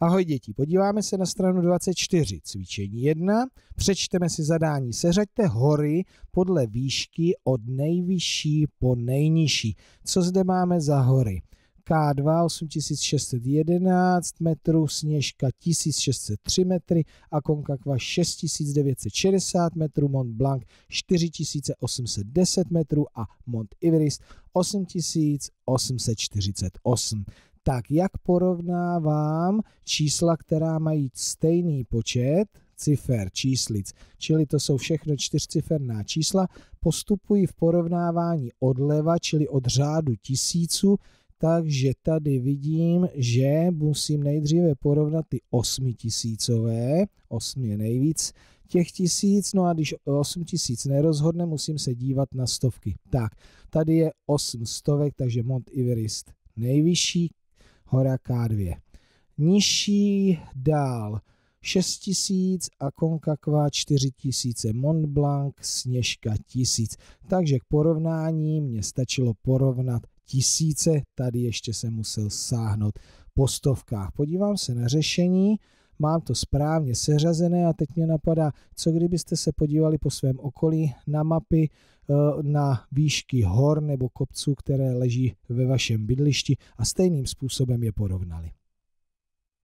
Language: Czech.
Ahoj děti, podíváme se na stranu 24, cvičení 1. Přečteme si zadání. Seřaďte hory podle výšky od nejvyšší po nejnižší. Co zde máme za hory? K2 8611 metrů, Sněžka 1603 metry, Aconcagua 6960 metrů, Mont Blanc 4810 metrů a Mont Everest 8848 tak jak porovnávám čísla, která mají stejný počet cifer, číslic, čili to jsou všechno čtyřciferná čísla, postupuji v porovnávání odleva, čili od řádu tisíců, takže tady vidím, že musím nejdříve porovnat ty osmitisícové, osm je nejvíc těch tisíc, no a když osm tisíc nerozhodne, musím se dívat na stovky. Tak, tady je osm stovek, takže Mont Everest nejvyšší, hora K2. Nižší dál 6000 a Konkakva 4000, Mont Blanc, Sněžka 1000. Takže k porovnání mě stačilo porovnat tisíce, tady ještě se musel sáhnout po stovkách. Podívám se na řešení, mám to správně seřazené a teď mě napadá, co kdybyste se podívali po svém okolí na mapy, eh, na výšky hor nebo kopců, které leží ve vašem bydlišti a stejným způsobem je porovnali.